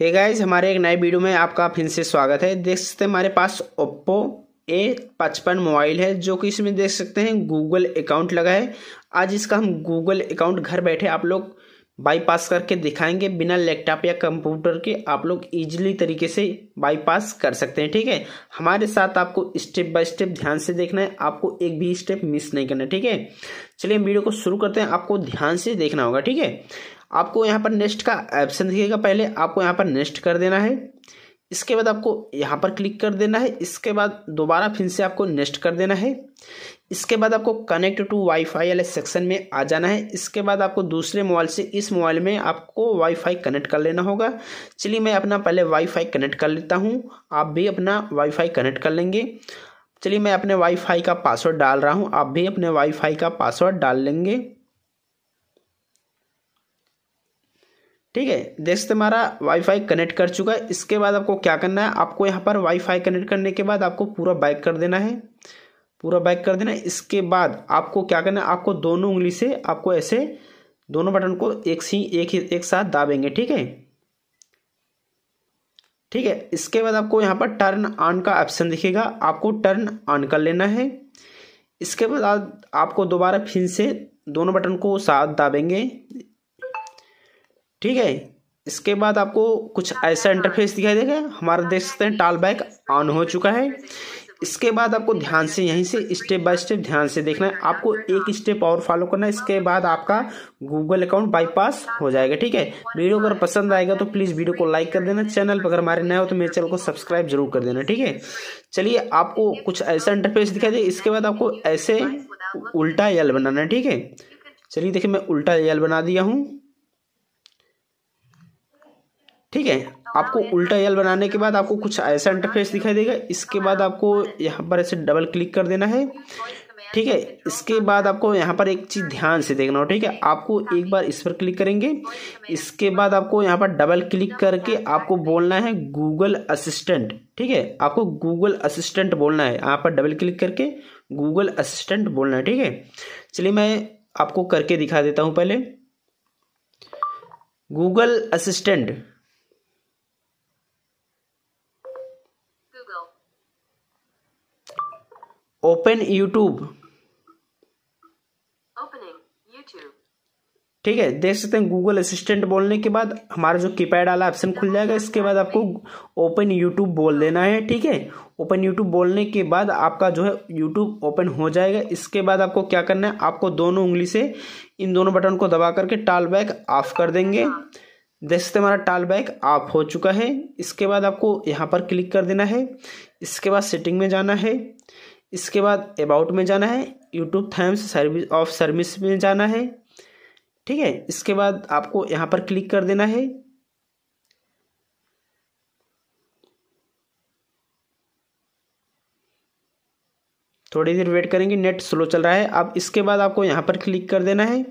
हे hey guys हमारे एक नए वीडियो में आपका फिर से स्वागत है देख सकते हैं हमारे पास ओप्पो ए पचपन मोबाइल है जो कि इसमें देख सकते हैं गूगल अकाउंट लगा है आज इसका हम गूगल अकाउंट घर बैठे आप लोग बाईपास करके दिखाएंगे बिना लैपटॉप या कंप्यूटर के आप लोग इजीली तरीके से बाईपास कर सकते हैं ठीक है हमारे साथ आपको स्टेप बाय स्टेप ध्यान से देखना है आपको एक भी स्टेप मिस नहीं करना ठीक है चलिए वीडियो को शुरू करते हैं आपको ध्यान से देखना होगा ठीक है आपको यहाँ पर नेक्स्ट का ऑप्शन दिखेगा पहले आपको यहाँ पर नेक्स्ट कर देना है इसके बाद आपको यहाँ पर क्लिक कर देना है इसके बाद दोबारा फिर से आपको नेक्स्ट कर देना है इसके बाद आपको कनेक्ट टू वाईफाई वाले सेक्शन में आ जाना है इसके बाद आपको दूसरे मोबाइल से इस मोबाइल में आपको वाईफाई कनेक्ट कर लेना होगा चलिए मैं अपना पहले वाईफाई कनेक्ट कर लेता हूँ आप भी अपना वाईफाई कनेक्ट कर लेंगे चलिए मैं अपने वाईफाई का पासवर्ड डाल रहा हूँ आप भी अपने वाईफाई का पासवर्ड डाल लेंगे ठीक है जैसे हमारा वाईफाई कनेक्ट कर चुका है इसके बाद आपको क्या करना है आपको यहाँ पर वाईफाई कनेक्ट करने के बाद आपको पूरा बैक कर देना है पूरा बैक कर देना है इसके बाद आपको क्या करना है आपको दोनों उंगली से आपको ऐसे दोनों बटन को एक सी एक ही एक साथ दाबेंगे ठीक है ठीक है इसके बाद आपको यहाँ पर टर्न ऑन का ऑप्शन दिखेगा आपको टर्न ऑन कर लेना है इसके बाद आपको दोबारा फिर से दोनों बटन को साथ दाबेंगे ठीक है इसके बाद आपको कुछ ऐसा इंटरफेस दिखाई देगा हमारा देख सकते हैं टाल बैक ऑन हो चुका है इसके बाद आपको ध्यान से यहीं से स्टेप बाय स्टेप ध्यान से देखना है आपको एक स्टेप और फॉलो करना है इसके बाद आपका गूगल अकाउंट बाईपास हो जाएगा ठीक है वीडियो अगर पसंद आएगा तो प्लीज़ वीडियो को लाइक कर देना चैनल पर अगर हमारे नए हो तो मेरे चैनल को सब्सक्राइब जरूर कर देना ठीक है चलिए आपको कुछ ऐसा इंटरफेस दिखाई दे इसके बाद आपको ऐसे उल्टा यल बनाना है ठीक है चलिए देखिए मैं उल्टा यल बना दिया हूँ ठीक है आपको उल्टा एल बनाने के बाद आपको कुछ ऐसा इंटरफेस दिखाई देगा इसके बाद आपको यहाँ पर ऐसे डबल क्लिक कर देना है ठीक है इसके बाद आपको यहाँ पर एक चीज़ ध्यान से देखना हो ठीक है आपको एक बार इस पर क्लिक करेंगे इसके बाद आपको यहाँ पर डबल क्लिक करके आपको बोलना है गूगल असिस्टेंट ठीक है आपको गूगल असिस्टेंट बोलना है यहाँ पर डबल क्लिक करके गूगल असिस्टेंट बोलना है ठीक है चलिए मैं आपको करके दिखा देता हूँ पहले Google assistant Google. Open YouTube ठीक है देख सकते हैं गूगल असिस्टेंट बोलने के बाद हमारा जो कीपैड वाला ऑप्शन खुल जाएगा इसके बाद आपको ओपन यूट्यूब बोल देना है ठीक है ओपन यूट्यूब बोलने के बाद आपका जो है यूट्यूब ओपन हो जाएगा इसके बाद आपको क्या करना है आपको दोनों उंगली से इन दोनों बटन को दबा करके टाल बैक ऑफ कर देंगे हाँ। जैसे हमारा टाल बैक ऑफ हो चुका है इसके बाद आपको यहाँ पर क्लिक कर देना है इसके बाद सेटिंग में जाना है इसके बाद अबाउट में जाना है YouTube terms service of service में जाना है ठीक है इसके बाद आपको यहाँ पर क्लिक कर देना है थोड़ी देर वेट करेंगे नेट स्लो चल रहा है अब इसके बाद आपको यहाँ पर क्लिक कर देना है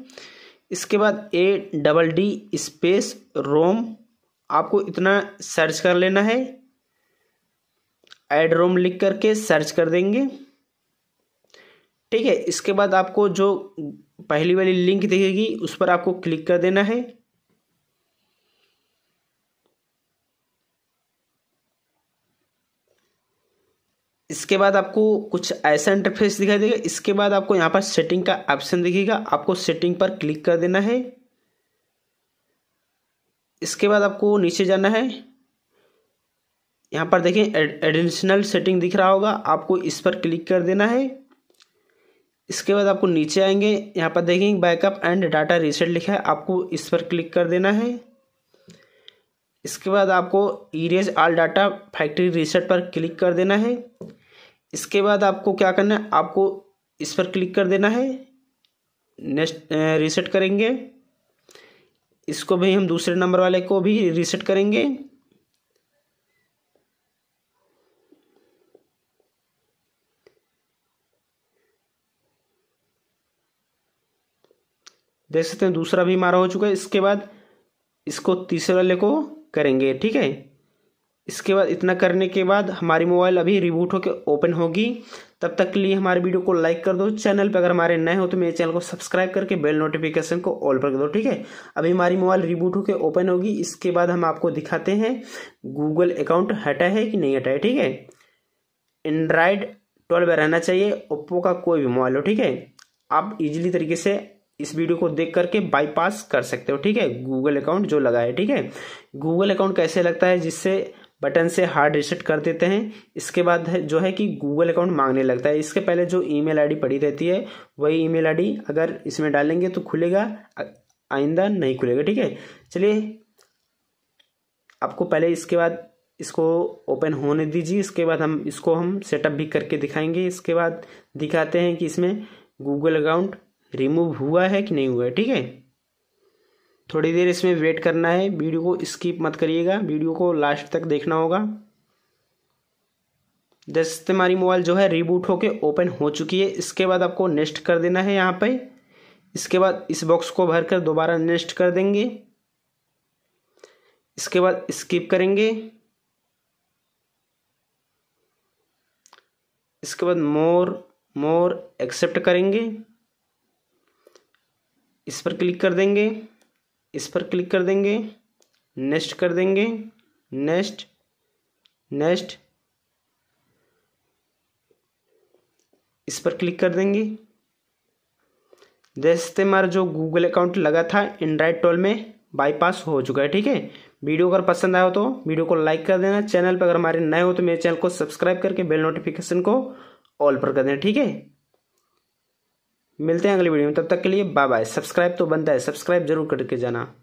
इसके बाद A double D space ROM आपको इतना सर्च कर लेना है एड रोम लिख करके सर्च कर देंगे ठीक है इसके बाद आपको जो पहली वाली लिंक दिखेगी उस पर आपको क्लिक कर देना है इसके बाद आपको कुछ ऐसा इंटरफेस दिखाई देगा इसके बाद आपको यहाँ पर सेटिंग का ऑप्शन दिखेगा आपको सेटिंग पर क्लिक कर देना है इसके बाद आपको नीचे जाना है यहाँ पर देखें एडिशनल सेटिंग दिख रहा होगा आपको इस पर क्लिक कर देना है इसके बाद आपको नीचे आएंगे यहाँ पर देखेंगे बैकअप एंड डाटा रीसेट लिखा है आपको इस पर क्लिक कर देना है इसके बाद आपको erase all data factory reset पर क्लिक कर देना है इसके बाद आपको क्या करना है आपको इस पर क्लिक कर देना है नेक्स्ट रीसेट करेंगे इसको भी हम दूसरे नंबर वाले को भी रीसेट करेंगे देख सकते हैं दूसरा भी मारा हो चुका है इसके बाद इसको तीसरे वाले को करेंगे ठीक है इसके बाद इतना करने के बाद हमारी मोबाइल अभी रिबूट होकर ओपन होगी तब तक के लिए हमारे वीडियो को लाइक कर दो चैनल पर अगर हमारे नए हो तो मेरे चैनल को सब्सक्राइब करके बेल नोटिफिकेशन को ऑल पर कर दो ठीक है अभी हमारी मोबाइल रिबूट होकर ओपन होगी इसके बाद हम आपको दिखाते हैं गूगल अकाउंट हटा है कि नहीं हटा है ठीक है एंड्राइड ट्वेल्व रहना चाहिए ओप्पो का कोई भी मोबाइल हो ठीक है आप इजिली तरीके से इस वीडियो को देख करके बाईपास कर सकते हो ठीक है गूगल अकाउंट जो लगा है ठीक है गूगल अकाउंट कैसे लगता है जिससे बटन से हार्ड रिसेट कर देते हैं इसके बाद जो है कि गूगल अकाउंट मांगने लगता है इसके पहले जो ईमेल आईडी पड़ी रहती है वही ईमेल आईडी अगर इसमें डालेंगे तो खुलेगा आइंदा नहीं खुलेगा ठीक है चलिए आपको पहले इसके बाद इसको ओपन होने दीजिए इसके बाद हम इसको हम सेटअप भी करके दिखाएंगे इसके बाद दिखाते हैं कि इसमें गूगल अकाउंट रिमूव हुआ है कि नहीं हुआ है ठीक है थोड़ी देर इसमें वेट करना है वीडियो को स्किप मत करिएगा वीडियो को लास्ट तक देखना होगा जैसे तुम्हारी मोबाइल जो है रिबूट होके ओपन हो चुकी है इसके बाद आपको नेक्स्ट कर देना है यहाँ पे इसके बाद इस बॉक्स को भर कर दोबारा नेक्स्ट कर देंगे इसके बाद स्किप करेंगे इसके बाद मोर मोर एक्सेप्ट करेंगे इस पर क्लिक कर देंगे इस पर क्लिक कर देंगे नेक्स्ट कर देंगे नेक्स्ट नेक्स्ट इस पर क्लिक कर देंगे जैसे हमारा जो गूगल अकाउंट लगा था एंड्राइड ट्वेल्व में बाईपास हो चुका है ठीक है वीडियो अगर पसंद आया हो तो वीडियो को लाइक कर देना चैनल पर अगर हमारे नए हो तो मेरे चैनल को सब्सक्राइब करके बेल नोटिफिकेशन को ऑल पर कर देना ठीक है मिलते हैं अगली वीडियो में तब तक के लिए बाय बाय सब्सक्राइब तो बनता है सब्सक्राइब जरूर करके जाना